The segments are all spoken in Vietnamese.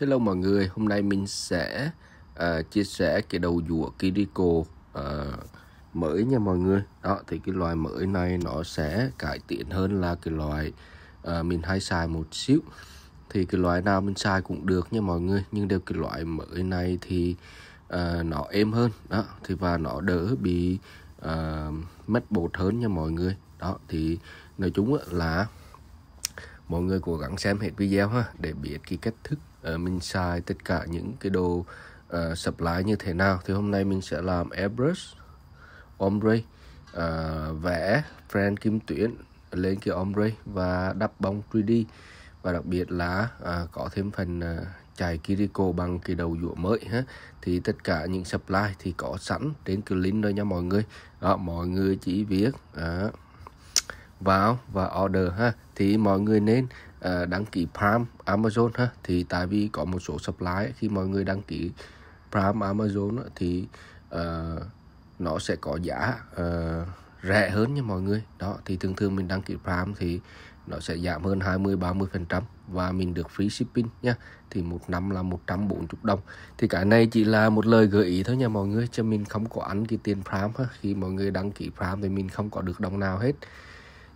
Hello mọi người, hôm nay mình sẽ uh, chia sẻ cái đầu dũa Kiriko uh, mới nha mọi người. Đó thì cái loài mới này nó sẽ cải tiến hơn là cái loài uh, mình hay xài một xíu. Thì cái loài nào mình xài cũng được nha mọi người, nhưng đều cái loại mới này thì uh, nó êm hơn. Đó thì và nó đỡ bị uh, mất bột hơn nha mọi người. Đó thì nói chung là mọi người cố gắng xem hết video ha để biết cái cách thức uh, mình xài tất cả những cái đồ uh, supply như thế nào thì hôm nay mình sẽ làm airbrush ombre uh, vẽ friend kim tuyến lên cái ombre và đắp bóng 3D và đặc biệt là uh, có thêm phần uh, chài Kiriko bằng cái đầu dũa mới ha. thì tất cả những supply thì có sẵn trên cái link đây nha mọi người đó, mọi người chỉ việc đó, vào và order ha thì mọi người nên uh, đăng ký Prime Amazon ha thì tại vì có một số supply khi mọi người đăng ký Prime Amazon thì uh, nó sẽ có giá uh, rẻ hơn nha mọi người đó thì thường thường mình đăng ký Prime thì nó sẽ giảm hơn 20 30 phần trăm và mình được free shipping nha thì một năm là 140 đồng thì cái này chỉ là một lời gợi ý thôi nha mọi người cho mình không có ăn cái tiền Prime ha. khi mọi người đăng ký Prime thì mình không có được đồng nào hết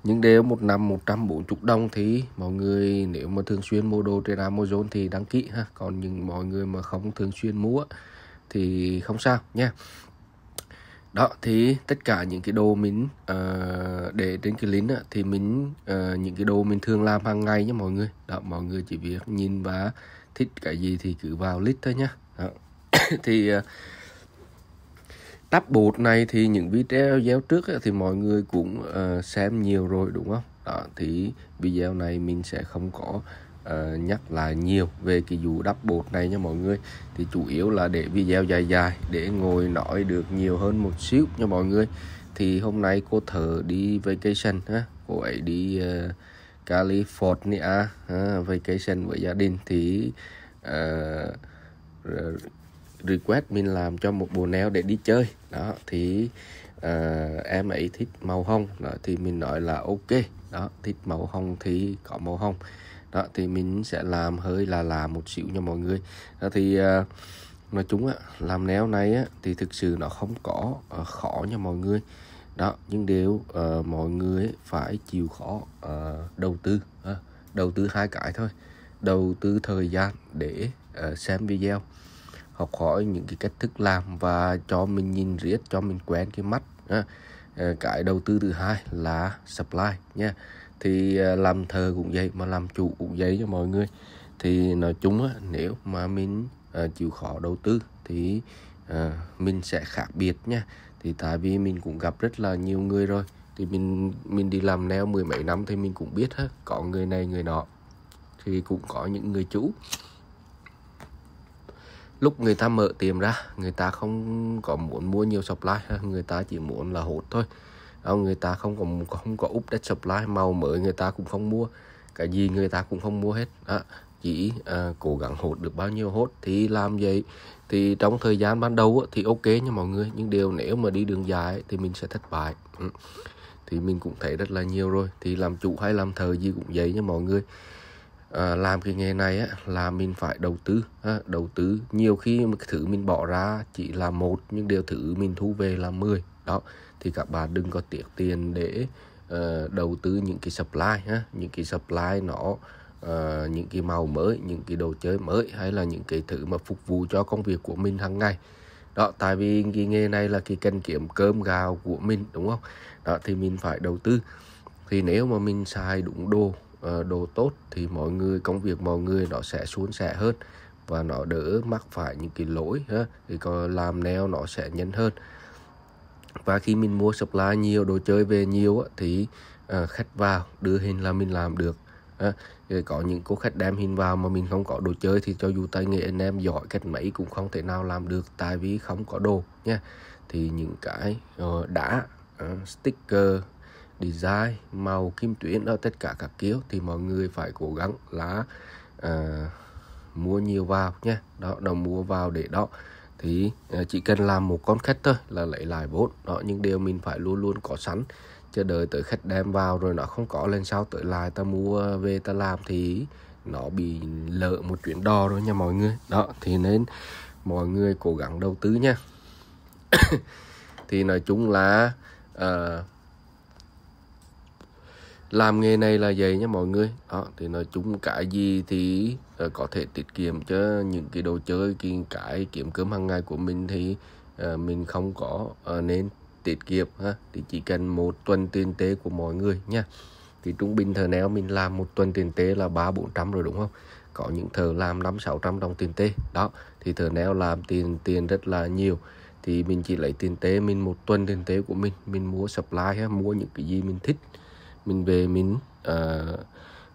nhưng nếu một năm 140 đồng thì mọi người nếu mà thường xuyên mua đồ trên Amazon thì đăng ký ha còn những mọi người mà không thường xuyên mua thì không sao nha đó thì tất cả những cái đồ mình uh, để trên cái link thì mình uh, những cái đồ mình thường làm hàng ngày nha mọi người đó mọi người chỉ việc nhìn và thích cái gì thì cứ vào list thôi nhá đó. thì uh, Tab bột này thì những video giáo trước thì mọi người cũng ờ, xem nhiều rồi đúng không? Đó, thì video này mình sẽ không có uh, nhắc lại nhiều về cái vụ đắp bột này nha mọi người thì chủ yếu là để video dài dài để ngồi nói được nhiều hơn một xíu nha mọi người thì hôm nay cô thở đi vacation ha cô ấy đi uh, California ha, vacation với gia đình thì uh, request mình làm cho một bộ nail để đi chơi đó thì uh, em ấy thích màu hồng đó, thì mình nói là ok đó thích màu hồng thì có màu hồng đó thì mình sẽ làm hơi là là một xíu cho mọi người đó thì uh, nói chung á làm nail này á thì thực sự nó không có uh, khó nha mọi người đó nhưng đều uh, mọi người phải chịu khó uh, đầu tư uh, đầu tư hai cái thôi đầu tư thời gian để uh, xem video học hỏi những cái cách thức làm và cho mình nhìn riết cho mình quen cái mắt ờ, cái đầu tư thứ hai là supply nha thì ờ, làm thờ cũng vậy mà làm chủ cũng vậy cho mọi người thì nói chung á, nếu mà mình ờ, chịu khó đầu tư thì mình sẽ khác biệt nha thì tại vì mình cũng gặp rất là nhiều người rồi thì mình mình đi làm neo mười mấy năm thì mình cũng biết hết. có người này người nọ thì cũng có những người chủ lúc người ta mở tiệm ra người ta không có muốn mua nhiều supply người ta chỉ muốn là hốt thôi không người ta không có không có update supply màu mới người ta cũng không mua cái gì người ta cũng không mua hết à, chỉ à, cố gắng hốt được bao nhiêu hốt thì làm vậy thì trong thời gian ban đầu thì ok nha mọi người nhưng điều nếu mà đi đường dài thì mình sẽ thất bại ừ. thì mình cũng thấy rất là nhiều rồi thì làm chủ hay làm thờ gì cũng vậy nha mọi người à, làm cái nghề này á, là mình phải đầu tư á, đầu tư nhiều khi một cái thứ mình bỏ ra chỉ là một nhưng điều thứ mình thu về là 10 đó thì các bạn đừng có tiếc tiền để uh, đầu tư những cái supply ha, những cái supply nó uh, những cái màu mới những cái đồ chơi mới hay là những cái thứ mà phục vụ cho công việc của mình hàng ngày đó tại vì cái nghề này là cái cần kiếm cơm gạo của mình đúng không đó thì mình phải đầu tư thì nếu mà mình xài đúng đồ Ờ, đồ tốt thì mọi người công việc mọi người nó sẽ suôn sẻ hơn và nó đỡ mắc phải những cái lỗi ha. thì có làm neo nó sẽ nhanh hơn và khi mình mua supply nhiều đồ chơi về nhiều thì ờ, khách vào đưa hình là mình làm được có những cô khách đem hình vào mà mình không có đồ chơi thì cho dù tay nghề anh em giỏi cách mấy cũng không thể nào làm được tại vì không có đồ nha thì những cái ờ, đã sticker design màu kim tuyến ở tất cả các kiểu thì mọi người phải cố gắng là à, mua nhiều vào nha đó đồng mua vào để đó thì ờ, chỉ cần làm một con khách thôi là lấy lại vốn đó nhưng điều mình phải luôn luôn có sẵn chờ đợi tới khách đem vào rồi nó không có lên sau tới lại ta mua về ta làm thì nó bị lỡ một chuyện đo rồi nha mọi người đó thì nên mọi người cố gắng đầu tư nha thì nói chung là uh, làm nghề này là vậy nha mọi người đó thì nói chung cái gì thì uh, có thể tiết kiệm cho những cái đồ chơi cái, cái kiếm cơm hàng ngày của mình thì uh, mình không có uh, nên tiết kiệm ha thì chỉ cần một tuần tiền tế của mọi người nha thì trung bình thờ nào mình làm một tuần tiền tế là ba bốn trăm rồi đúng không có những thờ làm năm sáu trăm đồng tiền tế đó thì thờ nào làm tiền tiền rất là nhiều thì mình chỉ lấy tiền tế mình một tuần tiền tế của mình mình mua supply ha mua những cái gì mình thích mình về mình à,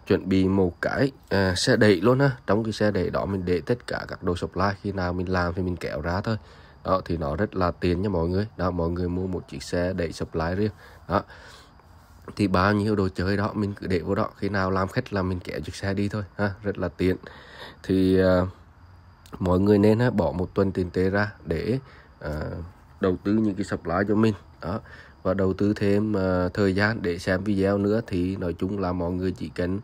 chuẩn bị một cái à, xe đẩy luôn ha trong cái xe đẩy đó mình để tất cả các đồ supply khi nào mình làm thì mình kéo ra thôi đó thì nó rất là tiền nha mọi người đó mọi người mua một chiếc xe đẩy supply riêng đó thì bao nhiêu đồ chơi đó mình cứ để vô đó khi nào làm khách là mình kéo chiếc xe đi thôi ha rất là tiện thì à, mọi người nên ha, bỏ một tuần tiền tế ra để à, đầu tư những cái supply cho mình đó và đầu tư thêm uh, thời gian để xem video nữa thì nói chung là mọi người chỉ cần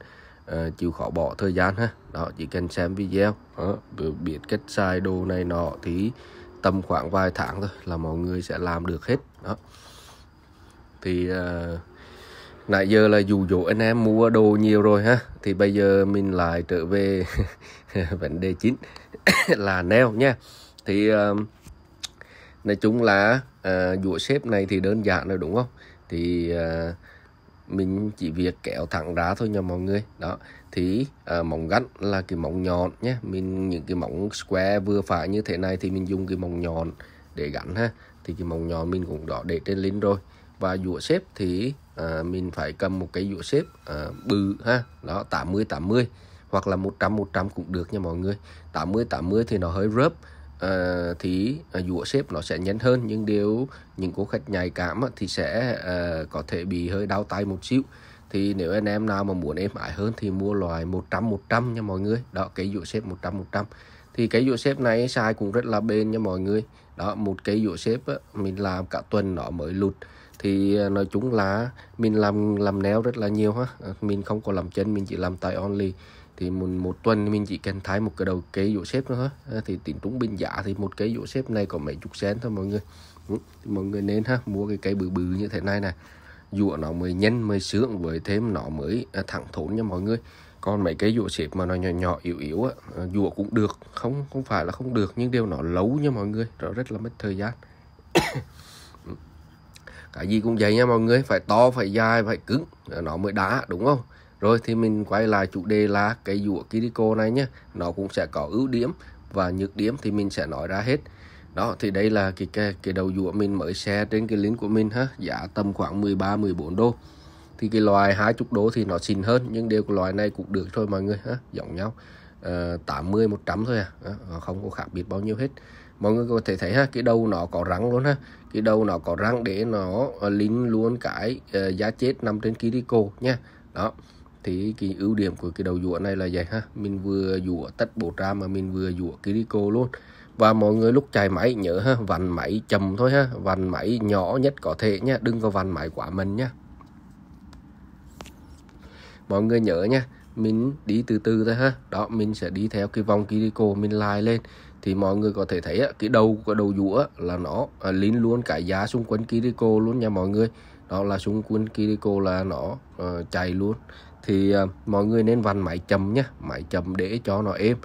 uh, chịu khó bỏ thời gian ha đó chỉ cần xem video đó, biết cách xài đồ này nọ thì tầm khoảng vài tháng thôi là mọi người sẽ làm được hết đó thì uh, nãy giờ là dù dỗ anh em mua đồ nhiều rồi ha thì bây giờ mình lại trở về vấn đề chính là neo nha thì uh, nói chung là à, ờ, dũa xếp này thì đơn giản rồi đúng không thì à, mình chỉ việc kéo thẳng ra thôi nha mọi người đó thì à, móng gắn là cái móng nhọn nhé mình những cái móng square vừa phải như thế này thì mình dùng cái móng nhọn để gắn ha thì cái móng nhọn mình cũng đã để trên link rồi và dũa xếp thì à, mình phải cầm một cái dũa xếp à, bự ha đó 80 80 hoặc là 100 100 cũng được nha mọi người 80 80 thì nó hơi rớp Ờ, thì uh, ờ, dũa xếp nó sẽ nhanh hơn nhưng nếu những cô khách nhạy cảm thì sẽ uh, có thể bị hơi đau tay một xíu thì nếu anh em nào mà muốn êm ái hơn thì mua loại 100 100 nha mọi người đó cái dũa xếp 100 100 thì cái dũa xếp này xài cũng rất là bền nha mọi người đó một cái dũa xếp mình làm cả tuần nó mới lụt thì nói chung là mình làm làm neo rất là nhiều ha mình không có làm chân mình chỉ làm tay only thì mình một tuần mình chỉ cần thái một cái đầu cây dụ xếp nữa thôi ờ, thì tính trúng bình giá thì một cây dụ xếp này có mấy chục sen thôi mọi người thì ừ, mọi người nên ha mua cái cây bự bự như thế này này dụ nó mới nhanh mới sướng với thêm nó mới ờ, thẳng thốn nha mọi người còn mấy cái dụ xếp mà nó nhỏ nhỏ yếu yếu á ờ, dụ cũng được không không phải là không được nhưng điều nó lâu nha mọi người nó rất là mất thời gian ừ. cái gì cũng vậy nha mọi người phải to phải dài phải cứng nó mới đá đúng không rồi thì mình quay lại chủ đề là cái dũa Kiriko này nhé. Nó cũng sẽ có ưu điểm và nhược điểm thì mình sẽ nói ra hết. Đó thì đây là cái cái, cái đầu dũa mình mới xe trên cái link của mình ha, giá tầm khoảng 13 14 đô. Thì cái loài 20 đô thì nó xịn hơn nhưng đều loài này cũng được thôi mọi người ha, giống nhau. À, 80 100 thôi à, à không có khác biệt bao nhiêu hết mọi người có thể thấy ha cái đầu nó có răng luôn ha cái đầu nó có răng để nó lính luôn cái uh, ờ, giá chết nằm trên Kiriko nha đó thì cái ưu điểm của cái đầu dũa này là vậy ha mình vừa dũa tất bộ ra mà mình vừa dũa Kiriko luôn và mọi người lúc chạy máy nhớ ha vặn máy chậm thôi ha vặn máy nhỏ nhất có thể nha đừng có vặn máy quá mình nha mọi người nhớ nha mình đi từ từ thôi ha đó mình sẽ đi theo cái vòng Kiriko mình lai lên thì mọi người có thể thấy cái đầu của đầu dũa là nó à, luôn cả giá xung quanh Kiriko luôn nha mọi người đó là xung quanh Kiriko là nó à, chạy luôn thì uh, mọi người nên vặn máy chậm nhé máy chậm để cho nó êm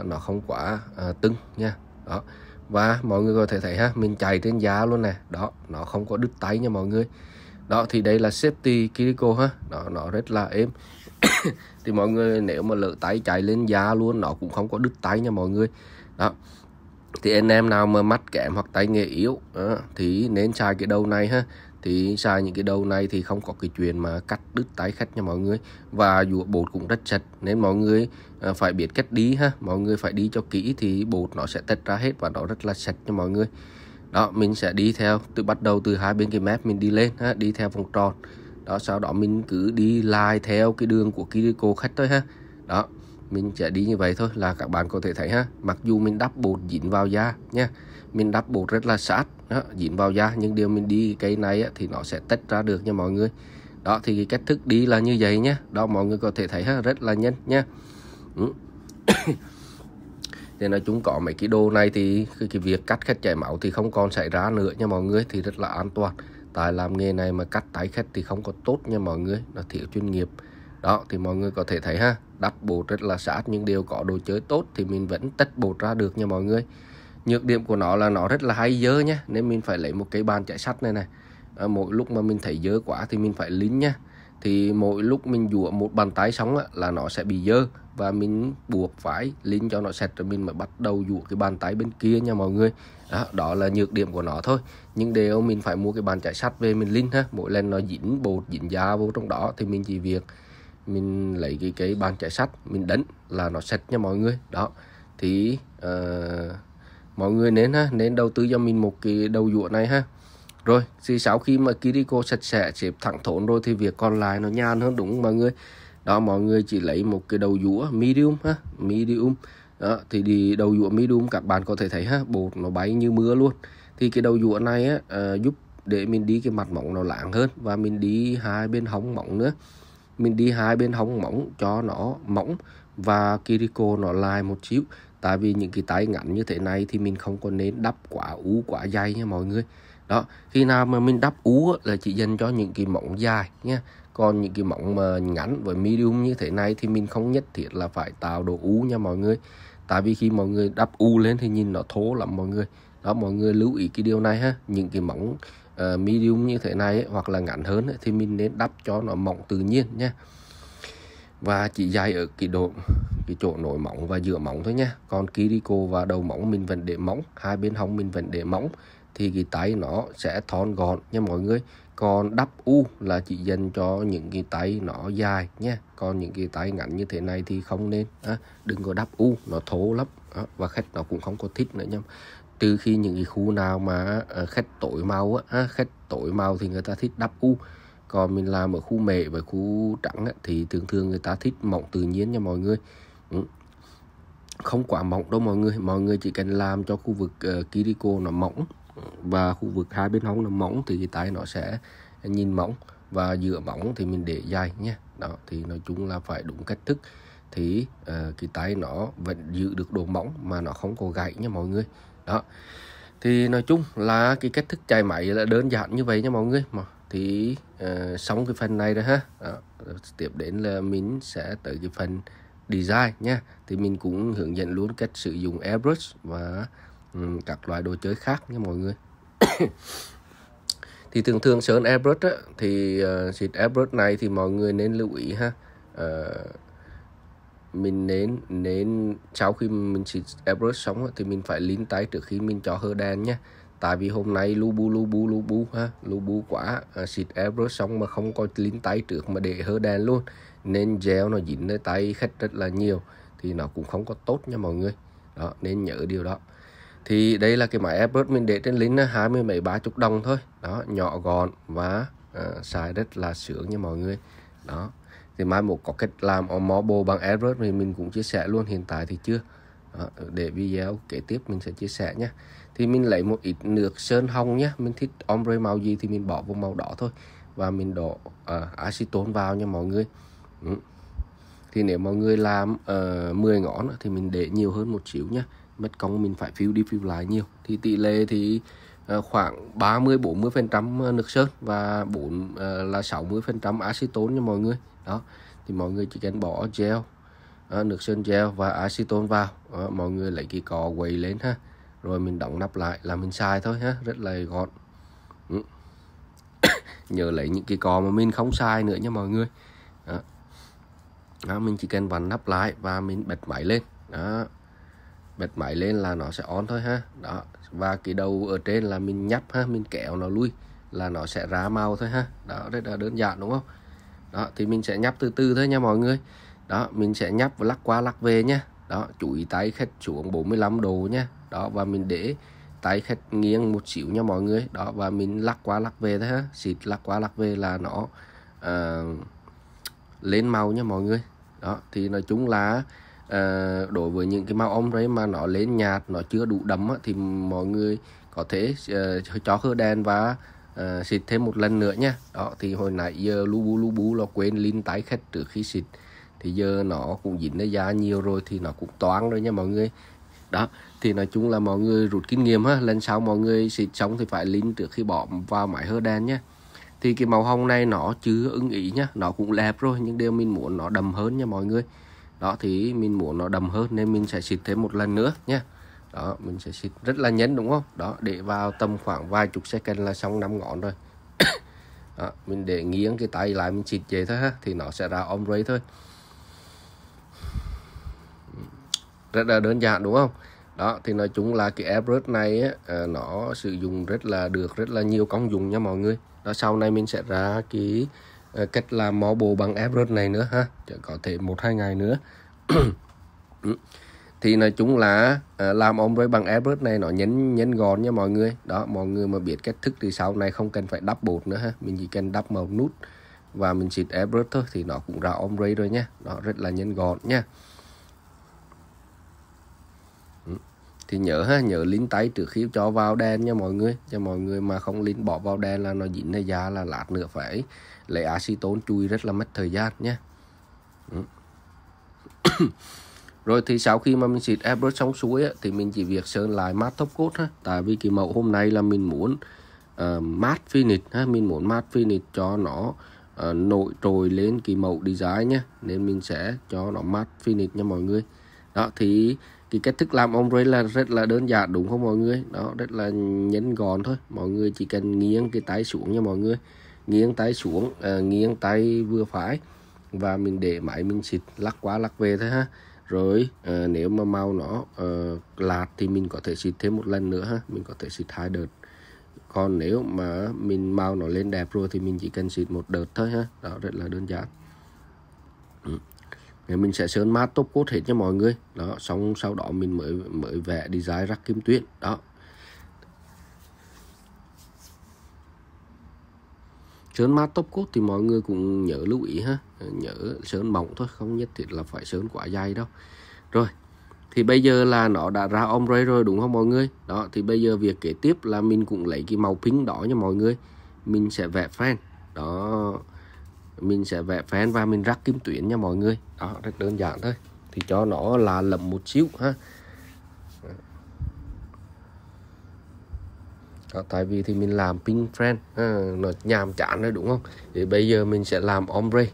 uh, nó không quá uh, tưng nha đó và mọi người có thể thấy ha mình chạy trên giá luôn này, đó nó không có đứt tay nha mọi người đó thì đây là safety Kiriko ha đó, nó rất là êm thì mọi người nếu mà lỡ tay chạy lên giá luôn nó cũng không có đứt tay nha mọi người đó thì anh em nào mà mắt kém hoặc tay nghề yếu đó, thì nên xài cái đầu này ha thì xài những cái đầu này thì không có cái chuyện mà cắt đứt tái khách nha mọi người và dũa bột cũng rất sạch nên mọi người ờ, phải biết cách đi ha mọi người phải đi cho kỹ thì bột nó sẽ tách ra hết và nó rất là sạch nha mọi người đó mình sẽ đi theo từ bắt đầu từ hai bên cái mép mình đi lên ha, đi theo vòng tròn đó sau đó mình cứ đi lai theo cái đường của cái cô khách thôi ha đó mình sẽ đi như vậy thôi là các bạn có thể thấy ha mặc dù mình đắp bột dính vào da nha mình đắp bột rất là sát đó, dính vào da nhưng điều mình đi cây này á, thì nó sẽ tách ra được nha mọi người đó thì cái cách thức đi là như vậy nhé đó mọi người có thể thấy ha, rất là nhanh nha ừ. thì nói chúng có mấy cái đồ này thì cái, cái việc cắt khách chảy máu thì không còn xảy ra nữa nha mọi người thì rất là an toàn tại làm nghề này mà cắt tái khách thì không có tốt nha mọi người nó thiếu chuyên nghiệp đó thì mọi người có thể thấy ha đắp bột rất là sát nhưng đều có đồ chơi tốt thì mình vẫn tách bột ra được nha mọi người nhược điểm của nó là nó rất là hay dơ nhé nên mình phải lấy một cái bàn chạy sắt này này à, mỗi lúc mà mình thấy dơ quá thì mình phải lính nhé thì mỗi lúc mình dũa một bàn tay sóng là nó sẽ bị dơ và mình buộc phải lính cho nó sạch rồi mình mới bắt đầu dũa cái bàn tay bên kia nha mọi người đó, đó là nhược điểm của nó thôi nhưng đều mình phải mua cái bàn chạy sắt về mình linh ha mỗi lần nó dính bột dính da vô trong đó thì mình chỉ việc mình lấy cái cái bàn chạy sắt mình đánh là nó sạch nha mọi người đó thì uh, mọi người nên ha nên đầu tư cho mình một cái đầu dũa này ha rồi thì sau khi mà Kiriko sạch sẽ xếp thẳng thốn rồi thì việc còn lại nó nhan hơn đúng không mọi người đó mọi người chỉ lấy một cái đầu dũa medium ha medium đó, thì đi đầu dũa medium các bạn có thể thấy ha bột nó bay như mưa luôn thì cái đầu dũa này á, à, giúp để mình đi cái mặt mỏng nó lạng hơn và mình đi hai bên hóng mỏng nữa mình đi hai bên hóng mỏng cho nó mỏng và Kiriko nó lại một xíu tại vì những cái tay ngắn như thế này thì mình không có nên đắp quá ú quá dày nha mọi người đó khi nào mà mình đắp ú là chỉ dành cho những cái mỏng dài nha còn những cái mỏng mà ngắn với medium như thế này thì mình không nhất thiết là phải tạo độ ú nha mọi người tại vì khi mọi người đắp u lên thì nhìn nó thô lắm mọi người đó mọi người lưu ý cái điều này ha những cái mỏng uh, ờ, medium như thế này ấy, hoặc là ngắn hơn ấy, thì mình nên đắp cho nó mỏng tự nhiên nha và chỉ dài ở cái độ cái chỗ nổi móng và giữa móng thôi nha còn Kiriko và đầu móng mình vẫn để móng hai bên hông mình vẫn để móng thì cái tay nó sẽ thon gọn nha mọi người còn đắp u là chỉ dành cho những cái tay nó dài nha còn những cái tay ngắn như thế này thì không nên à, đừng có đắp u nó thố lắm à, và khách nó cũng không có thích nữa nha Từ khi những cái khu nào mà ờ, khách tối màu á khách tối màu thì người ta thích đắp u còn mình làm ở khu mệ và khu trắng á, thì thường thường người ta thích mỏng tự nhiên nha mọi người không quá mỏng đâu mọi người mọi người chỉ cần làm cho khu vực uh, Kiriko nó mỏng và khu vực hai bên hông nó mỏng thì tay nó sẽ nhìn mỏng và giữa mỏng thì mình để dài nhé đó thì nói chung là phải đúng cách thức thì uh, cái tay nó vẫn giữ được độ mỏng mà nó không có gãy nha mọi người đó thì nói chung là cái cách thức chạy máy là đơn giản như vậy nha mọi người mà thì uh, xong cái phần này rồi ha đó. tiếp đến là mình sẽ tới cái phần design nha thì mình cũng hướng dẫn luôn cách sử dụng airbrush và um, các loại đồ chơi khác nha mọi người thì thường thường sơn airbrush á, thì uh, xịt airbrush này thì mọi người nên lưu ý ha uh, mình nên nên sau khi mình xịt airbrush xong á, thì mình phải lính tay trước khi mình cho hơ đen nhé tại vì hôm nay lu bu lu bu lu bu ha lu bu quá à, xịt Everest xong mà không có lính tay trước mà để hơ đèn luôn nên gel nó dính lên tay khách rất là nhiều thì nó cũng không có tốt nha mọi người đó nên nhớ điều đó thì đây là cái máy Everest mình để trên lính à, hai mươi mấy ba chục đồng thôi đó nhỏ gọn và à, xài rất là sướng nha mọi người đó thì mai một có cách làm ở mó bằng Everest thì mình cũng chia sẻ luôn hiện tại thì chưa đó, để video kế tiếp mình sẽ chia sẻ nhé thì mình lấy một ít nước sơn hồng nhé mình thích ombre màu gì thì mình bỏ vào màu đỏ thôi và mình đổ uh, acetone vào nha mọi người ừ. thì nếu mọi người làm uh, ờ, 10 ngón thì mình để nhiều hơn một xíu nhé mất công mình phải phiêu đi phiêu lại nhiều thì tỷ lệ thì uh, khoảng 30 40 phần trăm ờ, nước sơn và 4 uh, là 60 phần trăm acetone nha mọi người đó thì mọi người chỉ cần bỏ gel nước sơn gel và acetone vào mọi người lấy cái cò quay lên ha rồi mình đóng nắp lại là mình xài thôi ha rất là gọn ừ. nhờ lấy những cái cò mà mình không xài nữa nha mọi người đó. Đó, mình chỉ cần vặn nắp lại và mình bật máy lên đó bật máy lên là nó sẽ on thôi ha đó và cái đầu ở trên là mình nhấp ha mình kéo nó lui là nó sẽ ra màu thôi ha đó rất là đơn giản đúng không đó thì mình sẽ nhấp từ từ thôi nha mọi người đó mình sẽ nhấp và lắc qua lắc về nhé đó chú ý tay khách xuống 45 độ nhé đó và mình để tay khách nghiêng một xíu nha mọi người đó và mình lắc qua lắc về thôi ha xịt lắc qua lắc về là nó uh, lên màu nha mọi người đó thì nói chung là uh, đối với những cái màu ong đấy mà nó lên nhạt nó chưa đủ đậm á, thì mọi người có thể uh, cho khơ đen và uh, xịt thêm một lần nữa nha đó thì hồi nãy giờ lu bu lu bu là quên lin tái khách trước khi xịt thì giờ nó cũng dính nó da nhiều rồi thì nó cũng toán rồi nha mọi người đó thì nói chung là mọi người rút kinh nghiệm ha lần sau mọi người xịt xong thì phải lính trước khi bỏ vào máy hơ đen nhé thì cái màu hồng này nó chưa ưng ý nhá nó cũng đẹp rồi nhưng điều mình muốn nó đầm hơn nha mọi người đó thì mình muốn nó đầm hơn nên mình sẽ xịt thêm một lần nữa nhé đó mình sẽ xịt rất là nhấn đúng không đó để vào tầm khoảng vài chục second là xong năm ngón rồi đó, mình để nghiêng cái tay lại mình xịt vậy thôi ha thì nó sẽ ra ombre thôi rất là đơn giản đúng không đó thì nói chung là cái Everest này à, nó sử dụng rất là được rất là nhiều công dụng nha mọi người đó sau này mình sẽ ra cái à, cách làm mó bồ bằng Everest này nữa ha chỉ có thể một hai ngày nữa thì nói chung là à, làm ông với bằng Everest này nó nhấn nhấn gọn nha mọi người đó mọi người mà biết cách thức thì sau này không cần phải đắp bột nữa ha mình chỉ cần đắp màu nút và mình xịt Everest thôi thì nó cũng ra ombre rồi nhé nó rất là nhấn gọn nha thì nhớ ha nhớ lính tay trước khi cho vào đèn nha mọi người cho mọi người mà không lính bỏ vào đèn là nó dính hay da là lát nữa phải lấy acetone chui rất là mất thời gian nhé ừ. rồi thì sau khi mà mình xịt airbrush xong xuôi thì mình chỉ việc sơn lại mát top coat ha tại vì cái mẫu hôm nay là mình muốn uh, matte finish ha mình muốn mát finish cho nó uh, nổi trồi lên cái mẫu design nhé nên mình sẽ cho nó mát finish nha mọi người đó thì cái cách thức làm ông rây là rất là đơn giản đúng không mọi người đó rất là nhấn gọn thôi mọi người chỉ cần nghiêng cái tay xuống nha mọi người nghiêng tay xuống à, nghiêng tay vừa phải và mình để máy mình xịt lắc quá lắc về thôi ha rồi à, nếu mà mau nó à, lạt thì mình có thể xịt thêm một lần nữa ha mình có thể xịt hai đợt còn nếu mà mình mau nó lên đẹp rồi thì mình chỉ cần xịt một đợt thôi ha đó rất là đơn giản thì mình sẽ sơn mát top coat hết cho mọi người đó xong sau đó mình mới mới vẽ design rắc kim tuyến đó sơn mát top coat thì mọi người cũng nhớ lưu ý ha nhớ sơn mỏng thôi không nhất thiết là phải sơn quá dày đâu rồi thì bây giờ là nó đã ra ombre rồi đúng không mọi người đó thì bây giờ việc kế tiếp là mình cũng lấy cái màu pink đỏ nha mọi người mình sẽ vẽ fan đó mình sẽ vẽ phén và mình rắc kim tuyến nha mọi người đó rất đơn giản thôi thì cho nó là lầm một xíu ha đó, tại vì thì mình làm pink fan nó nhàm chán rồi đúng không thì bây giờ mình sẽ làm ombre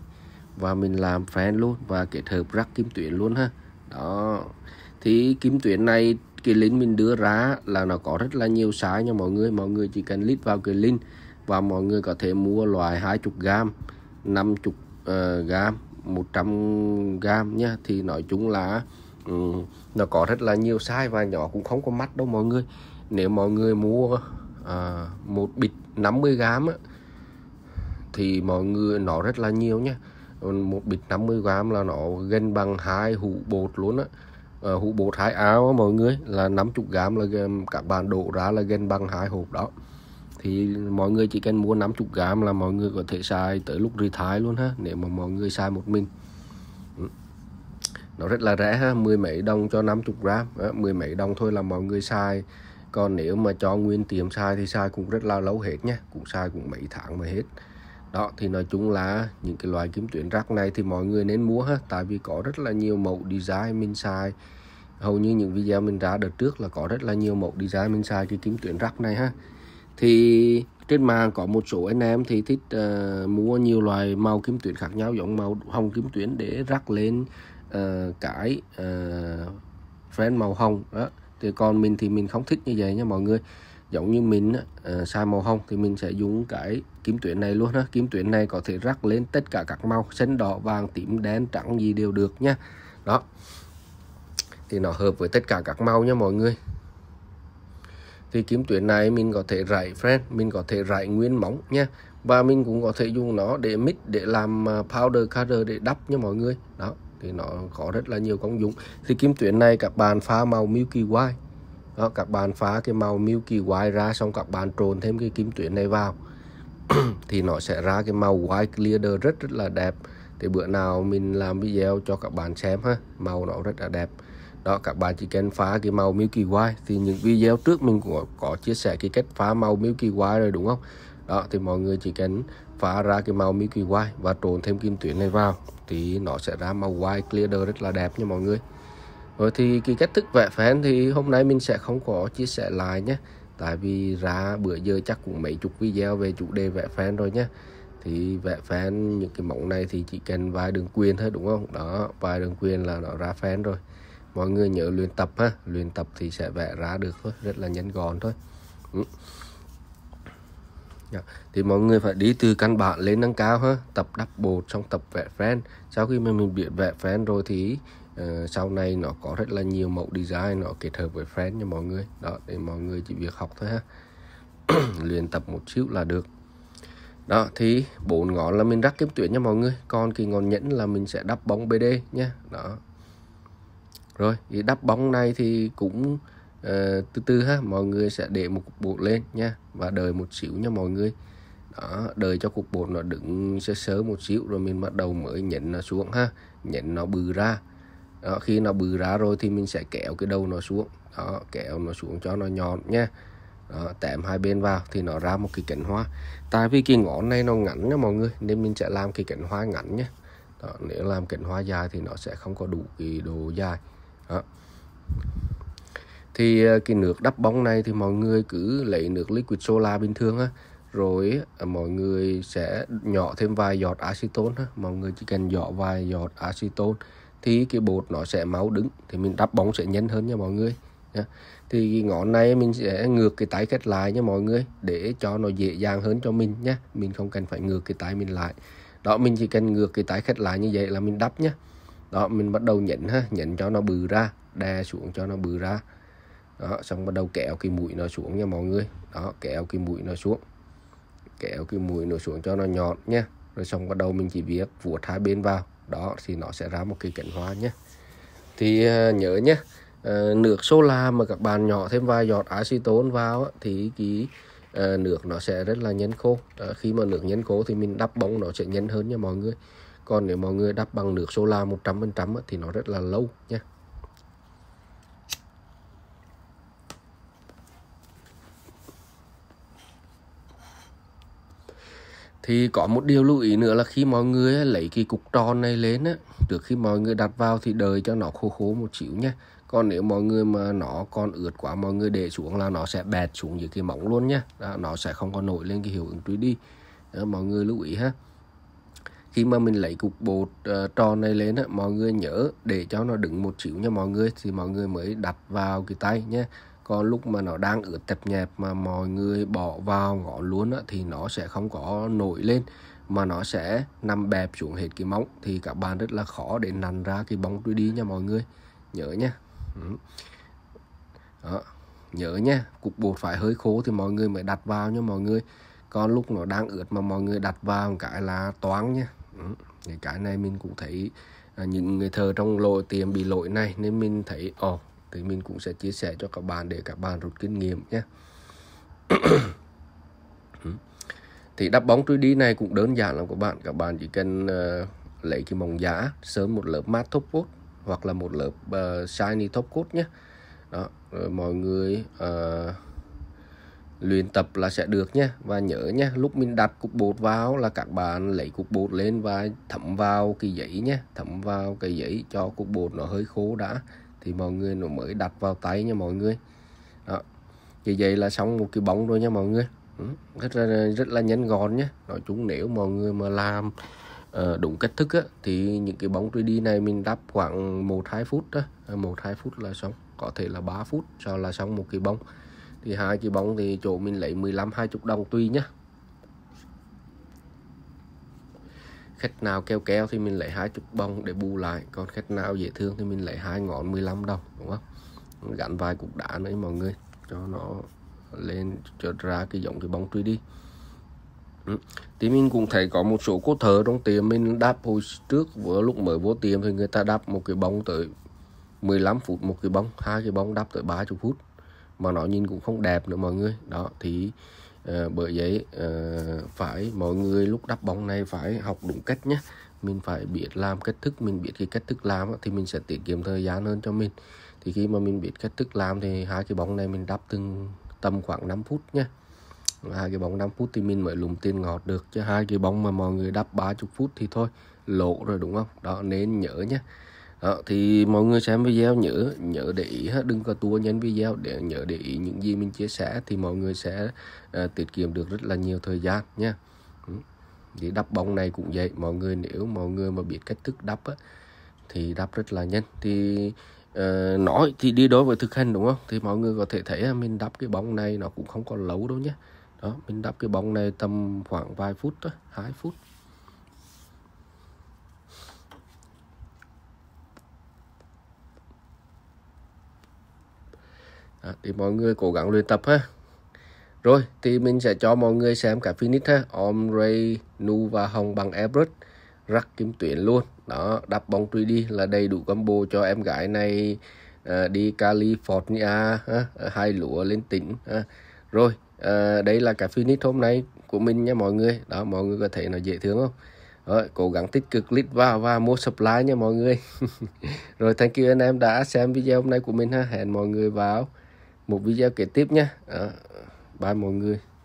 và mình làm fan luôn và kết hợp rắc kim tuyến luôn ha đó thì kim tuyến này cái link mình đưa ra là nó có rất là nhiều size nha mọi người mọi người chỉ cần lít vào cái link và mọi người có thể mua loại 20 gram 50 uh, gram 100 gram nhá thì nói chung là um, nó có rất là nhiều size và nhỏ cũng không có mắt đâu mọi người nếu mọi người mua uh, một bịch 50 gram á, thì mọi người nó rất là nhiều nhá một bịch 50 gram là nó gần bằng hai hũ bột luôn á à, hũ bột hai áo mọi người là 50 gram là các bạn đổ ra là gần bằng hai hộp đó thì mọi người chỉ cần mua 50 gram là mọi người có thể xài tới lúc retire luôn ha nếu mà mọi người xài một mình ừ. nó rất là rẻ ha mười mấy đồng cho 50 gram mười mấy đồng thôi là mọi người xài còn nếu mà cho nguyên tiệm xài thì xài cũng rất là lâu hết nhé cũng xài cũng mấy tháng mà hết đó thì nói chung là những cái loại kiếm tuyển rác này thì mọi người nên mua ha tại vì có rất là nhiều mẫu design mình xài hầu như những video mình ra đợt trước là có rất là nhiều mẫu design mình xài cái kiếm tuyển rác này ha thì trên mạng có một số anh em thì thích uh, mua nhiều loại màu kim tuyến khác nhau giống màu hồng kim tuyến để rắc lên uh, cái uh, friend màu hồng đó thì còn mình thì mình không thích như vậy nha mọi người giống như mình uh, màu hồng thì mình sẽ dùng cái kim tuyến này luôn đó. kim tuyến này có thể rắc lên tất cả các màu xanh đỏ vàng tím đen trắng gì đều được nha đó thì nó hợp với tất cả các màu nha mọi người thì kim tuyến này mình có thể rải friend mình có thể rải nguyên móng nha và mình cũng có thể dùng nó để mix để làm à, powder color để đắp nha mọi người đó thì nó có rất là nhiều công dụng thì kim tuyến này các bạn pha màu Milky White đó, các bạn phá cái màu Milky White ra xong các bạn trộn thêm cái kim tuyến này vào thì nó sẽ ra cái màu White Glitter rất rất là đẹp thì bữa nào mình làm video cho các bạn xem ha màu nó rất là đẹp đó các bạn chỉ cần phá cái màu Milky Way thì những video trước mình cũng có, chia sẻ cái cách phá màu Milky Way rồi đúng không đó thì mọi người chỉ cần phá ra cái màu Milky Way và trộn thêm kim tuyến này vào thì nó sẽ ra màu white clear rất là đẹp nha mọi người rồi thì cái cách thức vẽ phén thì hôm nay mình sẽ không có chia sẻ lại nhé tại vì ra bữa giờ chắc cũng mấy chục video về chủ đề vẽ phén rồi nhé thì vẽ phén những cái mẫu này thì chỉ cần vài đường quyền thôi đúng không đó vài đường quyền là nó ra phén rồi mọi người nhớ luyện tập ha luyện tập thì sẽ vẽ ra được thôi rất là nhanh gọn thôi ừ. Dạ. thì mọi người phải đi từ căn bản lên nâng cao ha tập đắp bột xong tập vẽ fan sau khi mà mình biết vẽ fan rồi thì uh, sau này nó có rất là nhiều mẫu design nó kết hợp với fan cho mọi người đó để mọi người chỉ việc học thôi ha luyện tập một xíu là được đó thì bốn ngón là mình rắc kiếm tuyển nha mọi người còn cái ngón nhẫn là mình sẽ đắp bóng bd nhé đó rồi thì đắp bóng này thì cũng uh, từ từ ha mọi người sẽ để một cục bột lên nha và đợi một xíu nha mọi người đó đợi cho cục bột nó đứng sơ sớ một xíu rồi mình bắt đầu mới nhấn nó xuống ha nhấn nó bự ra đó, khi nó bự ra rồi thì mình sẽ kéo cái đầu nó xuống đó kéo nó xuống cho nó nhọn nha đó, tém hai bên vào thì nó ra một cái cánh hoa tại vì cái ngón này nó ngắn nha mọi người nên mình sẽ làm cái cánh hoa ngắn nhé đó, nếu làm cánh hoa dài thì nó sẽ không có đủ cái đồ dài đó. thì ờ, cái nước đắp bóng này thì mọi người cứ lấy nước liquid solar bình thường á rồi mọi người sẽ nhỏ thêm vài giọt acetone ha. mọi người chỉ cần nhỏ vài giọt acetone thì cái bột nó sẽ máu đứng thì mình đắp bóng sẽ nhanh hơn nha mọi người thì cái ngón này mình sẽ ngược cái tay kết lại nha mọi người để cho nó dễ dàng hơn cho mình nhé mình không cần phải ngược cái tay mình lại đó mình chỉ cần ngược cái tay kết lại như vậy là mình đắp nhé đó mình bắt đầu nhấn ha nhấn cho nó bự ra đè xuống cho nó bự ra đó xong bắt đầu kéo cái mũi nó xuống nha mọi người đó kéo cái mũi nó xuống kéo cái mũi nó xuống cho nó nhọn nha rồi xong bắt đầu mình chỉ việc vuốt hai bên vào đó thì nó sẽ ra một cái cánh hoa nhé thì ờ, nhớ nhé ờ, nước sola mà các bạn nhỏ thêm vài giọt acetone vào thì cái ờ, nước nó sẽ rất là nhân khô khi mà nước nhân khô thì mình đắp bóng nó sẽ nhân hơn nha mọi người còn nếu mọi người đắp bằng nước solar 100% thì nó rất là lâu nhé thì có một điều lưu ý nữa là khi mọi người lấy cái cục tròn này lên á trước khi mọi người đặt vào thì đợi cho nó khô khô một xíu nhé còn nếu mọi người mà nó còn ướt quá mọi người để xuống là nó sẽ bẹt xuống dưới cái móng luôn nhé Đó, nó sẽ không còn nổi lên cái hiệu ứng truy đi Đó, mọi người lưu ý ha khi mà mình lấy cục bột uh, ờ, tròn này lên á, mọi người nhớ để cho nó đứng một xíu nha mọi người thì mọi người mới đặt vào cái tay nhé còn lúc mà nó đang ướt tập nhẹp mà mọi người bỏ vào ngõ luôn á, thì nó sẽ không có nổi lên mà nó sẽ nằm bẹp xuống hết cái móng thì các bạn rất là khó để nằn ra cái bóng đuôi đi nha mọi người nhớ nhé ừ. Đó. nhớ nhé cục bột phải hơi khô thì mọi người mới đặt vào nha mọi người còn lúc nó đang ướt mà mọi người đặt vào cái là toán nhé ừ. thì cái này mình cũng thấy à, những người thờ trong lội tiền bị lỗi này nên mình thấy ồ oh, thì mình cũng sẽ chia sẻ cho các bạn để các bạn rút kinh nghiệm nhé ừ. thì đắp bóng truy đi này cũng đơn giản lắm các bạn các bạn chỉ cần uh, lấy cái mỏng giả sớm một lớp matte top coat hoặc là một lớp uh, shiny top coat nhé đó rồi mọi người uh, luyện tập là sẽ được nhé và nhớ nhé lúc mình đặt cục bột vào là các bạn lấy cục bột lên và thấm vào cái giấy nhé thấm vào cái giấy cho cục bột nó hơi khô đã thì mọi người nó mới đặt vào tay nha mọi người đó như vậy là xong một cái bóng rồi nha mọi người ừ, rất là rất là nhanh gọn nhé nói chung nếu mọi người mà làm uh, đúng cách thức á, thì những cái bóng 3D này mình đắp khoảng 1-2 phút đó. 1-2 phút là xong có thể là 3 phút cho là xong một cái bóng thì hai cái bóng thì chỗ mình lấy 15 20 đồng tùy nhá khách nào keo keo thì mình lấy hai chục bông để bù lại còn khách nào dễ thương thì mình lấy hai ngọn 15 đồng đúng không gắn vài cục đá nữa mọi người cho nó lên cho ra cái giống cái bóng truy đi ừ. thì mình cũng thấy có một số cô thợ trong tiệm mình đáp hồi trước vừa lúc mới vô tiệm thì người ta đáp một cái bóng tới 15 phút một cái bóng hai cái bóng đáp tới 30 phút mà nó nhìn cũng không đẹp nữa mọi người đó thì uh, bởi vậy uh, phải mọi người lúc đắp bóng này phải học đúng cách nhé mình phải biết làm cách thức mình biết cái cách thức làm thì mình sẽ tiết kiệm thời gian hơn cho mình thì khi mà mình biết cách thức làm thì hai cái bóng này mình đắp từng tầm khoảng 5 phút nhé hai cái bóng 5 phút thì mình mới lùm tiền ngọt được chứ hai cái bóng mà mọi người đắp 30 phút thì thôi lộ rồi đúng không đó nên nhớ nhé đó, ờ, thì mọi người xem video nhớ nhớ để ý đừng có tua nhấn video để nhớ để ý những gì mình chia sẻ thì mọi người sẽ uh, tiết kiệm được rất là nhiều thời gian nha ừ. thì đắp bóng này cũng vậy mọi người nếu mọi người mà biết cách thức đắp á, thì đắp rất là nhanh thì uh, nói thì đi đối với thực hành đúng không thì mọi người có thể thấy mình đắp cái bóng này nó cũng không còn lâu đâu nhé đó mình đắp cái bóng này tầm khoảng vài phút thôi hai phút à, thì mọi người cố gắng luyện tập ha rồi thì mình sẽ cho mọi người xem cả finish ha om ray nu và hồng bằng airbrush rắc kim tuyến luôn đó đập bóng truy đi là đầy đủ combo cho em gái này à, đi California ha, hai lúa lên tỉnh ha. rồi à, đây là cả finish hôm nay của mình nha mọi người đó mọi người có thể nó dễ thương không rồi, cố gắng tích cực lít vào và mua supply nha mọi người rồi thank you anh em đã xem video hôm nay của mình ha hẹn mọi người vào một video kế tiếp nhé bye mọi người